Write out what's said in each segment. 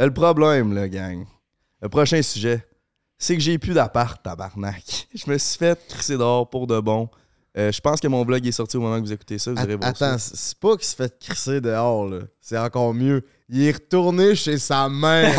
Euh, le problème, là, gang, le prochain sujet, c'est que j'ai plus d'appart, tabarnak. Je me suis fait crisser dehors pour de bon. Euh, je pense que mon blog est sorti au moment que vous écoutez ça. Vous Attends, c'est pas qu'il se fait crisser dehors, là. C'est encore mieux. Il est retourné chez sa mère,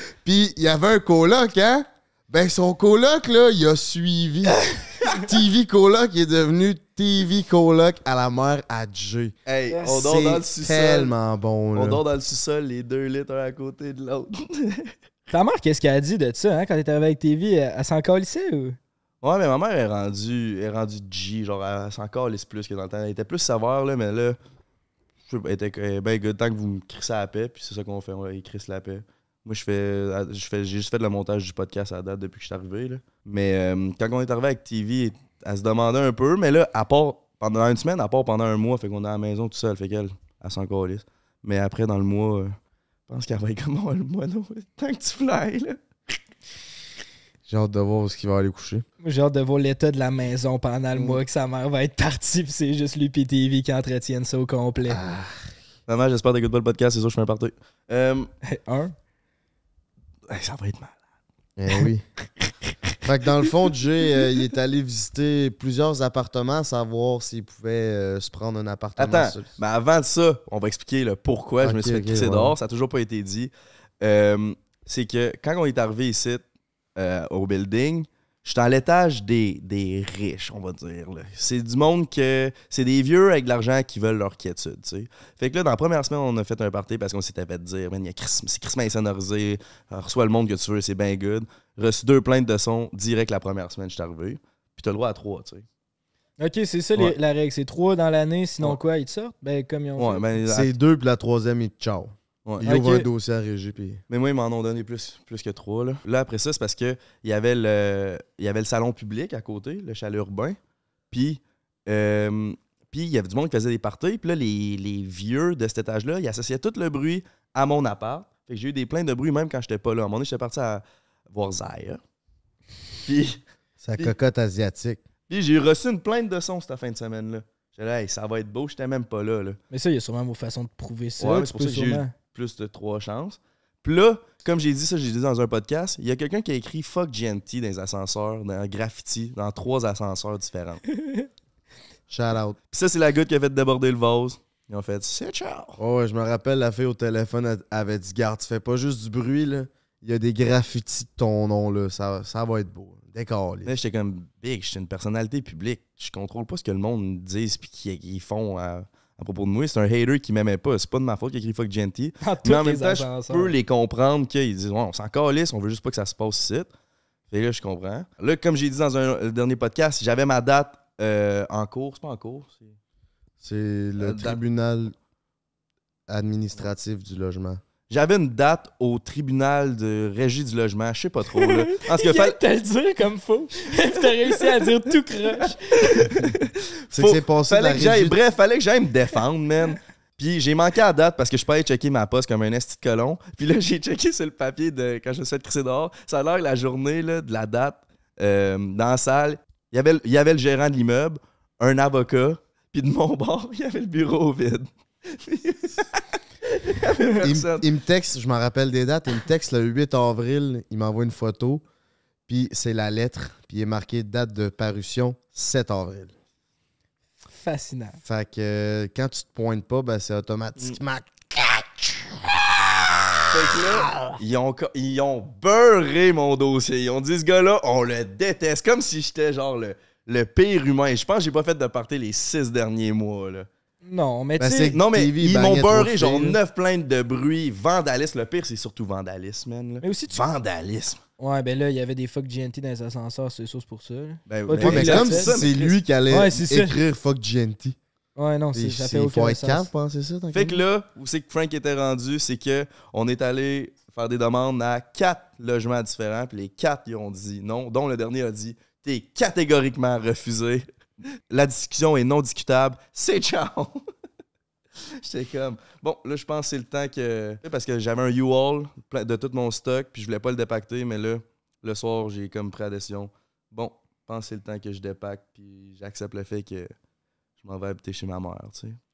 Puis il y avait un coloc, hein? Ben, son coloc, là, il a suivi. TV coloc est devenu TV coloc à la mère à G. Hey, on dort dans le sous-sol. tellement bon. Là. On dort dans le sous-sol, les deux litres un à côté de l'autre. Ta mère, qu'est-ce qu'elle a dit de ça, hein, quand t'es arrivé avec TV? Elle, s'en calissait ou? Ouais, mais ma mère est rendue, est rendue G. Genre, elle s'en calisse plus que dans Elle était plus savoir, là, mais là, je elle était eh ben good, tant que vous me crissez la paix, puis c'est ça qu'on fait, on crisse la paix. Moi, je fais, je fais, j'ai juste fait le montage du podcast à la date depuis que je suis arrivé. Là. Mais euh, quand on est arrivé avec TV, elle se demandait un peu, mais là, à part pendant une semaine, à part pendant un mois, fait qu'on est à la maison tout seul, fait qu'elle, elle, s'en calisse. Mais après, dans le mois, euh, je pense qu'elle va être comme oh, le mois, tant que tu fly, là. J'ai hâte de voir où ce qu'il va aller coucher. J'ai hâte de voir l'état de la maison pendant le mm. mois que sa mère va être partie, puis c'est juste lui et TV qui entretiennent ça au complet. Ah. j'espère que t'écoutes pas le podcast, c'est ça, je fais un partout. Euh, un? ça va être mal. Eh oui. dans le fond, Jay, euh, il est allé visiter plusieurs appartements, savoir s'il pouvait euh, se prendre un appartement. Attends, mais avant de ça, on va expliquer le pourquoi je me suis fait okay, dehors. Ça n'a toujours pas été dit. Euh, c'est que quand on est arrivé ici, au building, J'étais à l'étage des, riches, on va dire. C'est du monde que. C'est des vieux avec de l'argent qui veulent leur quiétude, tu Fait que là, dans la première semaine, on a fait un party parce qu'on s'était fait dire, man, c'est Christmas sonorisé, reçois le monde que tu veux, c'est bien good reçu deux plaintes de son direct la première semaine, je suis arrivé. Puis t'as le droit à trois, tu sais. OK, c'est ça la règle. C'est trois dans l'année, sinon quoi, ils te sortent? Ben, comme ils ont ben, C'est deux, puis la troisième, ils te ciao. Ils okay. ouvrent un dossier à Régie. Puis... Mais moi, ils m'en ont donné plus, plus que trois. Là, là après ça, c'est parce qu'il y, avait le, y avait le salon public à côté, le chalet urbain. Euh, puis, il y avait du monde qui faisait des parties. Puis là, les, les vieux de cet étage-là, ils associaient tout le bruit à mon appart. Fait que j'ai eu des plaintes de bruit même quand j'étais pas là. À un moment donné, j'étais parti à, voir Zaya. Puis. Sa cocotte asiatique. Puis j'ai reçu une plainte de son cette fin de semaine-là. J'ai dit, hey, ça va être beau, j'étais même pas là, là. Mais ça, il y a sûrement vos façons de prouver ça. Ouais, c'est pour ça que j'ai eu plus de trois chances. Puis là, comme j'ai dit ça, j'ai dit dans un podcast, il y a quelqu'un qui a écrit Fuck GNT dans les ascenseurs, dans graffiti, dans trois ascenseurs différents. Shout out. Puis ça, c'est la goutte qui a fait déborder le vase. Ils ont fait C'est ciao. Oh, je me rappelle, la fille au téléphone avait dit Garde, tu fais pas juste du bruit, là il y a des graffitis de ton nom, là. Ça, va être beau. D'accord. Là, j'étais comme big, j'étais une personnalité publique. Je contrôle pas ce que le monde dise et qu'ils font à, propos de moi. C'est un hater qui m'aimait pas. C'est pas de ma faute qu'il écrit fuck gentil. Mais en même temps, je peux les comprendre qu'ils disent on s'en calisse, on veut juste pas que ça se passe ici. Et là, je comprends. Là, comme j'ai dit dans un, le dernier podcast, j'avais ma date euh, en cours. C'est pas en cours, c'est. le euh, tribunal administratif du logement. J'avais une date au tribunal de régie du logement, je sais pas trop. Là. que t'as le dire comme faux. t'as réussi à dire tout croche. c'est que c'est fallait que Bref, fallait que j'aille me défendre, man. Puis j'ai manqué la date parce que je pas allé checker ma poste comme un esti de colon. Puis là, j'ai checké sur le papier de quand je me suis fait dehors. Ça a l'air que la journée de la date, euh, dans la salle, il y avait, le gérant de l'immeuble, un avocat, puis de mon bord, il y avait le bureau vide il, me texte, je m'en rappelle des dates, il me texte le 8 avril, il m'envoie une photo, puis c'est la lettre, puis il est marqué date de parution 7 avril. Fascinant. Fait que euh, quand tu te pointes pas, ben c'est automatiquement. Mm. ils ont, beurré mon dossier. Ils ont dit ce gars-là, on le déteste. Comme si j'étais genre le, pire humain. Je pense que j'ai pas fait de partie les six derniers mois. Là. Non, mais ben, tu Non, mais ils m'ont beurré, genre, neuf plaintes de bruit, vandalisme. Le pire, c'est surtout vandalisme, man. Vandalisme. Ouais, ben là, il y avait des fuck GNT dans les ascenseurs, c'est source pour ça. Ben, oui mais, comme c'est lui qui allait écrire fuck GNT. Ouais, non, c'est ça fait aucun faut être Fait que là, où c'est que Frank était rendu, c'est que on est allé faire des demandes à quatre logements différents, puis les quatre, ils ont dit non, dont le dernier a dit t'es catégoriquement refusé. La discussion est non discutable. C'est ciao! J'étais comme, bon, là, je pense que c'est le temps que. Parce que j'avais un U-Haul de tout mon stock, puis je voulais pas le dépacter, mais là, le soir, j'ai comme pris la décision. Bon, je pense que c'est le temps que je dépacte, puis j'accepte le fait que je m'en vais habiter chez ma mère, tu sais.